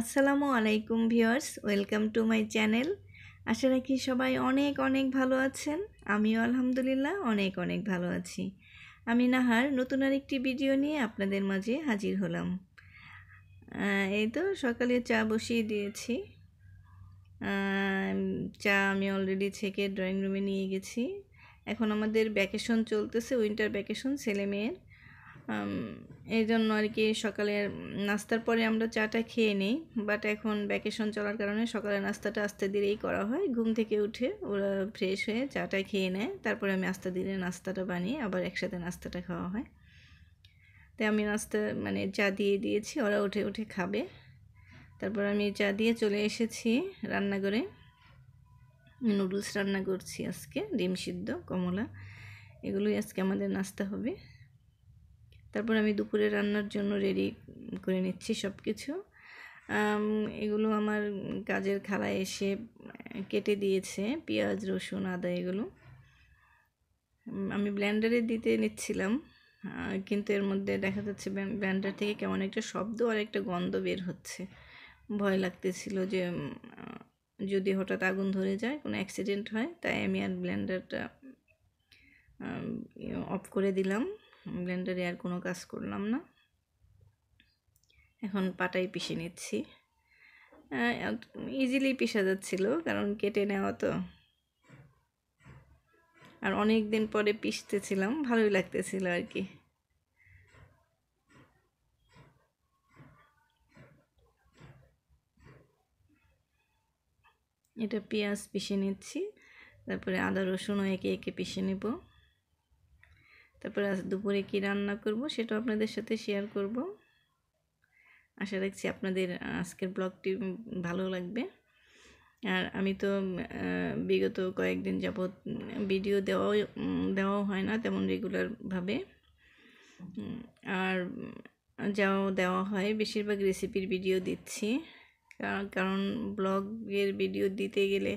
আসসালামু আলাইকুম viewers welcome to my channel আশা রাখি সবাই অনেক অনেক ভালো আছেন আমিও আলহামদুলিল্লাহ অনেক অনেক ভালো আছি আমি নাহার নতুন আরেকটি ভিডিও নিয়ে আপনাদের মাঝে হাজির হলাম এই তো সকালে চা বসিয়ে দিয়েছি চা আমি অলরেডি ছেঁকে ড্রয়িং রুমে নিয়ে গেছি এখন আমাদের ভ্যাকেশন চলতেছে উইন্টার ভ্যাকেশন ছেলে মেয়ের এই জন্য আর কি সকালে নাস্তার পরে আমরা চাটা খেয়ে নিই বাট এখন ভ্যাকেশন চলার কারণে সকালের নাস্তাটা আস্তে ধীরেই করা হয় ঘুম থেকে উঠে ওরা ফ্রেশ হয়ে চাটা খেয়ে নেয় তারপরে আমি আস্তে ধীরে নাস্তাটা বানিয়ে আবার একসাথে নাস্তাটা খাওয়া হয় তো আমি নাস্তা মানে চা দিয়ে দিয়েছি ওরা উঠে উঠে খাবে তারপর আমি চা দিয়ে চলে এসেছি রান্নাঘরে নুডলস রান্না করছি আজকে ডিম সিদ্ধ কমলা এগুলোই আজকে আমাদের নাস্তা হবে তারপর আমি দুপুরে রান্নার জন্য রেডি করে নিচ্ছি সব কিছু এগুলো আমার কাজের খালা এসে কেটে দিয়েছে পেঁয়াজ রসুন আদা এগুলো আমি ব্ল্যান্ডারে দিতে নিচ্ছিলাম কিন্তু এর মধ্যে দেখা যাচ্ছে ব্ল্যান্ডার থেকে কেমন একটা শব্দ আর একটা গন্ধ বের হচ্ছে ভয় লাগতেছিল যে যদি হঠাৎ আগুন ধরে যায় কোনো অ্যাক্সিডেন্ট হয় তাই আমি আর ব্ল্যান্ডারটা অফ করে দিলাম ব্লেন্ডারে আর কোনো কাজ করলাম না এখন পাটাই পিষে নিচ্ছি ইজিলি পিষা যাচ্ছিল কারণ কেটে নেওয়া তো আর অনেক দিন পরে পিষতেছিলাম ভালোই লাগতেছিল আর কি এটা পেঁয়াজ পিষে নিচ্ছি তারপরে আদা রসুনও একে একে পিষে নেবো আজ দুপুরে কি রান্না করব সেটা আপনাদের সাথে শেয়ার করব আশা রাখছি আপনাদের আজকের ব্লগটি ভালো লাগবে আর আমি তো বিগত কয়েকদিন যাবৎ ভিডিও দেওয়া দেওয়াও হয় না তেমন রেগুলারভাবে আর যাও দেওয়া হয় বেশিরভাগ রেসিপির ভিডিও দিচ্ছি কারণ ব্লগের ভিডিও দিতে গেলে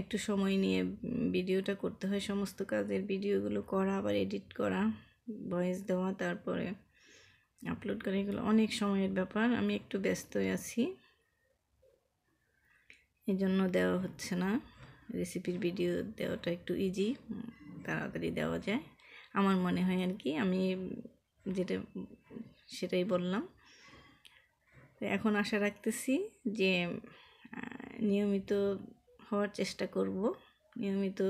একটু সময় নিয়ে ভিডিওটা করতে হয় সমস্ত কাজের ভিডিওগুলো করা আবার এডিট করা ভয়েস দেওয়া তারপরে আপলোড করা এগুলো অনেক সময়ের ব্যাপার আমি একটু ব্যস্ত আছি এই জন্য দেওয়া হচ্ছে না রেসিপির ভিডিও দেওয়াটা একটু ইজি তাড়াতাড়ি দেওয়া যায় আমার মনে হয় আর কি আমি যেটা সেটাই বললাম এখন আশা রাখতেছি যে নিয়মিত হওয়ার চেষ্টা করব নিয়মিত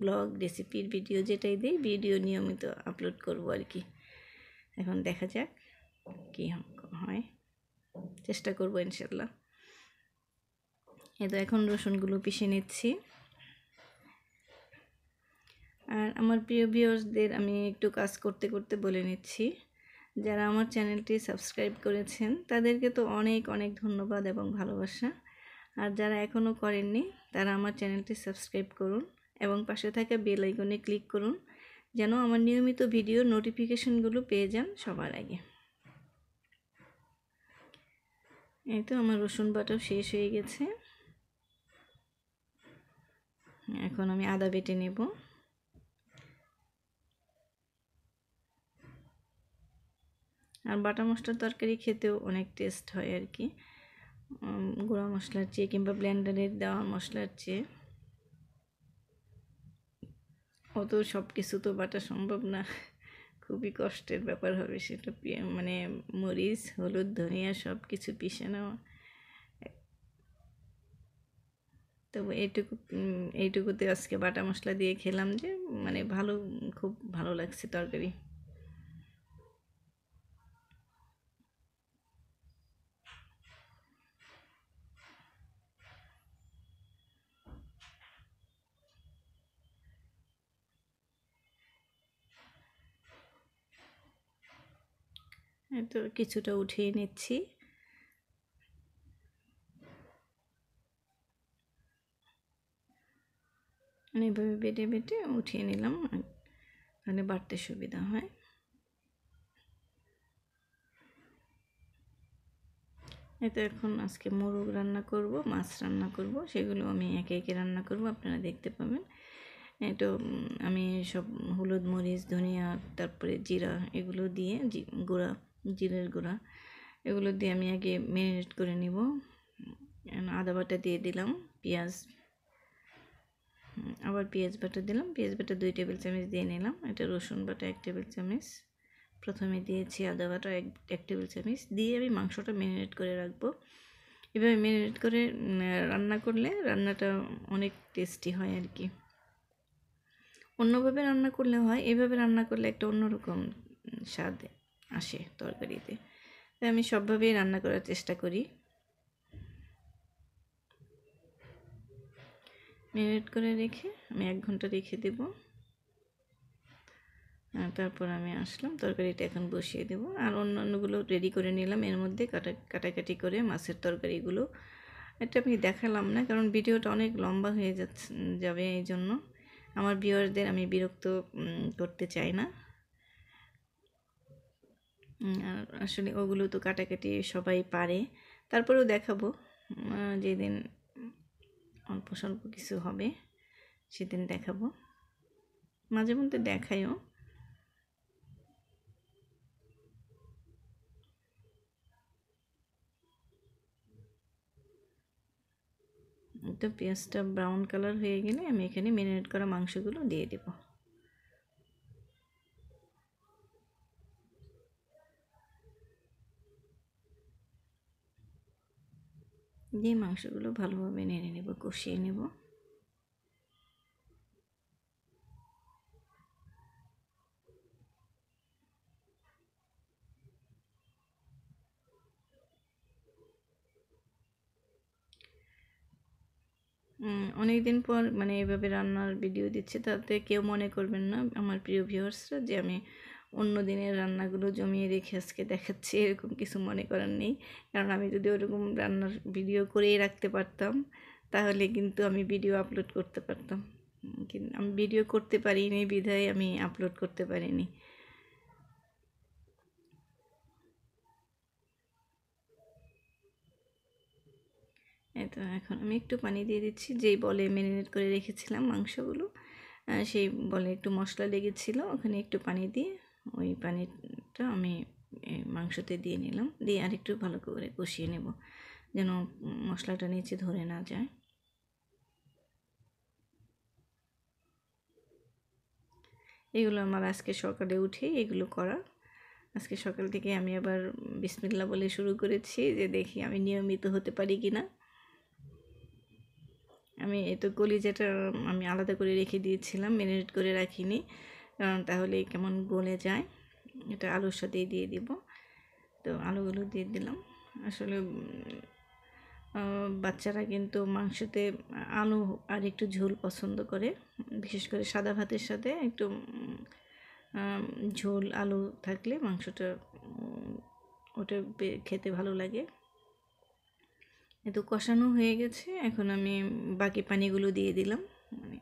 ব্লগ রেসিপির ভিডিও যেটাই দিই ভিডিও নিয়মিত আপলোড করব আর কি এখন দেখা যাক কী হয় চেষ্টা করব ইনশাল্লাহ এ তো এখন রসুনগুলো পিষে নিচ্ছি আর আমার প্রিয় ভিউয়ার্সদের আমি একটু কাজ করতে করতে বলে নিচ্ছি যারা আমার চ্যানেলটি সাবস্ক্রাইব করেছেন তাদেরকে তো অনেক অনেক ধন্যবাদ এবং ভালোবাসা আর যারা এখনও করেননি তারা আমার চ্যানেলটি সাবস্ক্রাইব করুন এবং পাশে থাকা বেল আইকনে ক্লিক করুন যেন আমার নিয়মিত ভিডিও নোটিফিকেশনগুলো পেয়ে যান সবার আগে এই তো আমার রসুন বাটাও শেষ হয়ে গেছে এখন আমি আদা বেটে নেব আর বাটা মশলার তরকারি খেতেও অনেক টেস্ট হয় আর কি গুঁড়া মশলার চেয়ে কিংবা ব্লেন্ডারের দেওয়া মশলার চেয়ে অত সব কিছু তো বাটা সম্ভব না খুবই কষ্টের ব্যাপার হবে সেটা মানে মরিচ হলুদ ধনিয়া সব কিছু পিষে নেওয়া তবু এইটুকু এইটুকুতে আজকে বাটা মশলা দিয়ে খেলাম যে মানে ভালো খুব ভালো লাগছে তরকারি তো কিছুটা উঠিয়ে নিচ্ছি মানে এভাবে বেটে বেটে উঠিয়ে নিলাম তাহলে বাড়তে সুবিধা হয় এতে এখন আজকে মোরগ রান্না করব মাছ রান্না করব সেগুলো আমি একে একে রান্না করব আপনারা দেখতে পাবেন তো আমি সব হলুদ মরিচ ধনিয়া তারপরে জিরা এগুলো দিয়ে গুঁড়া জিরের গুঁড়া এগুলো দিয়ে আমি আগে ম্যারিনেট করে নিব আদা বাটা দিয়ে দিলাম পেঁয়াজ আবার পেঁয়াজ বাটা দিলাম পেঁয়াজ বাটা দুই টেবিল চামচ দিয়ে নিলাম এটা রসুন বাটা এক টেবিল চামচ প্রথমে দিয়েছি আদা বাটা এক এক টেবিল চামচ দিয়ে আমি মাংসটা ম্যারিনেট করে রাখবো এভাবে ম্যারিনেট করে রান্না করলে রান্নাটা অনেক টেস্টি হয় আর কি অন্যভাবে রান্না করলে হয় এভাবে রান্না করলে একটা অন্যরকম স্বাদ আসে তরকারিতে তাই আমি সবভাবেই রান্না করার চেষ্টা করি মেরিনেট করে রেখে আমি এক ঘন্টা রেখে দেব তারপর আমি আসলাম তরকারিটা এখন বসিয়ে দেব আর অন্যান্যগুলো রেডি করে নিলাম এর মধ্যে কাটা কাটাকাটি করে মাছের তরকারিগুলো এটা আমি দেখালাম না কারণ ভিডিওটা অনেক লম্বা হয়ে যাচ্ছে যাবে এই জন্য আমার বিয়ারদের আমি বিরক্ত করতে চাই না আর আসলে ওগুলো তো কাটাকাটি সবাই পারে তারপরেও দেখাবো যেদিন অল্প স্বল্প কিছু হবে সেদিন দেখাবো মাঝে মধ্যে দেখায়ও তো পেঁয়াজটা ব্রাউন কালার হয়ে গেলে আমি এখানে ম্যারিনেট করা মাংসগুলো দিয়ে দেবো যে মাংসগুলো ভালোভাবে নেড়ে নেব কষিয়ে নেব অনেক দিন পর মানে এভাবে রান্নার ভিডিও দিচ্ছে তাতে কেউ মনে করবেন না আমার প্রিয় ভিউয়ার্সরা যে আমি অন্য দিনের রান্নাগুলো জমিয়ে রেখে আজকে দেখাচ্ছি এরকম কিছু মনে করার নেই কারণ আমি যদি ওরকম রান্নার ভিডিও করেই রাখতে পারতাম তাহলে কিন্তু আমি ভিডিও আপলোড করতে পারতাম কিন্তু আমি ভিডিও করতে পারিনি বিধায় আমি আপলোড করতে পারিনি এতো এখন আমি একটু পানি দিয়ে দিচ্ছি যেই বলে ম্যারিনেট করে রেখেছিলাম মাংসগুলো সেই বলে একটু মশলা লেগেছিলো ওখানে একটু পানি দিয়ে ওই পানিটা আমি মাংসতে দিয়ে নিলাম দিয়ে আরেকটু ভালো করে কষিয়ে নেব যেন মশলাটা নিচে ধরে না যায় এগুলো আমার আজকে সকালে উঠে এগুলো করা আজকে সকাল থেকে আমি আবার বিসমিল্লা বলে শুরু করেছি যে দেখি আমি নিয়মিত হতে পারি কি না আমি এ তো কলিজাটা আমি আলাদা করে রেখে দিয়েছিলাম মেরিনেট করে রাখিনি কারণ তাহলে কেমন গলে যায় এটা আলুর সাথেই দিয়ে দিব তো আলুগুলো দিয়ে দিলাম আসলে বাচ্চারা কিন্তু মাংসতে আলু আর একটু ঝোল পছন্দ করে বিশেষ করে সাদা ভাতের সাথে একটু ঝোল আলু থাকলে মাংসটা ওটা খেতে ভালো লাগে তো কষানো হয়ে গেছে এখন আমি বাকি পানিগুলো দিয়ে দিলাম মানে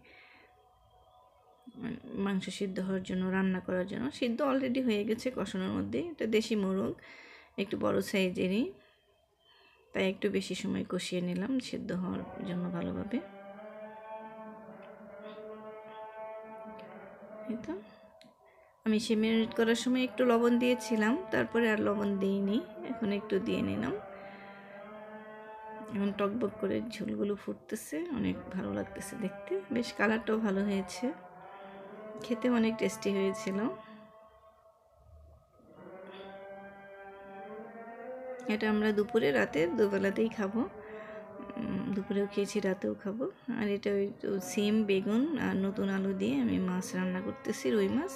মানে মাংস সিদ্ধ হওয়ার জন্য রান্না করার জন্য সিদ্ধ অলরেডি হয়ে গেছে কষানোর মধ্যে এটা দেশি মোরগ একটু বড় সাইজেরই তাই একটু বেশি সময় কষিয়ে নিলাম সিদ্ধ হওয়ার জন্য ভালোভাবে তো আমি সে মেরিনেট করার সময় একটু লবণ দিয়েছিলাম তারপরে আর লবণ দিইনি এখন একটু দিয়ে নিলাম এখন টকবক করে ঝোলগুলো ফুটতেছে অনেক ভালো লাগতেছে দেখতে বেশ কালারটাও ভালো হয়েছে খেতে অনেক টেস্টি হয়েছিল এটা আমরা দুপুরে রাতে দুবেলাতেই খাবো দুপুরেও খেয়েছি রাতেও খাবো আর এটা ওই সেম বেগুন আর নতুন আলু দিয়ে আমি মাছ রান্না করতেছি রুই মাছ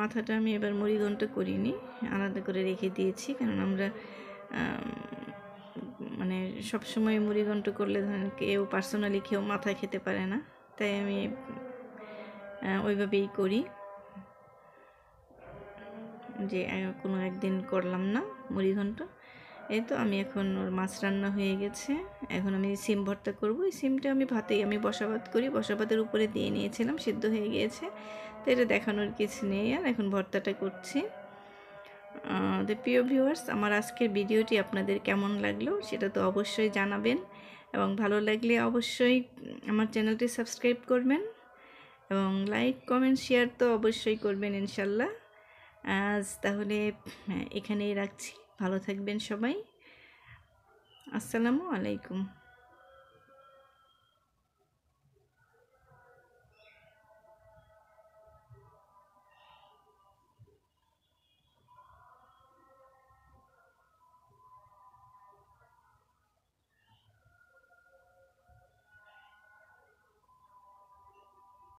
মাথাটা আমি এবার মরিগনটা করিনি আলাদা করে রেখে দিয়েছি কারণ আমরা মানে সবসময় মুড়িঘণ্ট করলে ধরেন কেউ পার্সোনালি কেউ মাথা খেতে পারে না তাই আমি ওইভাবেই করি যে কোনো একদিন করলাম না মুড়ি ঘন্ট এই তো আমি এখন ওর মাছ রান্না হয়ে গেছে এখন আমি সিম ভর্তা করবো এই সিমটা আমি ভাতেই আমি বসাবাত করি বসাবাতের উপরে দিয়ে নিয়েছিলাম সিদ্ধ হয়ে গিয়েছে তো এটা দেখানোর কিছু নেই আর এখন ভর্তাটা করছি তো প্রিয় ভিউয়ার্স আমার আজকের ভিডিওটি আপনাদের কেমন লাগলো সেটা তো অবশ্যই জানাবেন এবং ভালো লাগলে অবশ্যই আমার চ্যানেলটি সাবস্ক্রাইব করবেন এবং লাইক কমেন্ট শেয়ার তো অবশ্যই করবেন ইনশাল্লাহ আজ তাহলে হ্যাঁ, এখানেই রাখছি ভালো থাকবেন সবাই আসসালামু আলাইকুম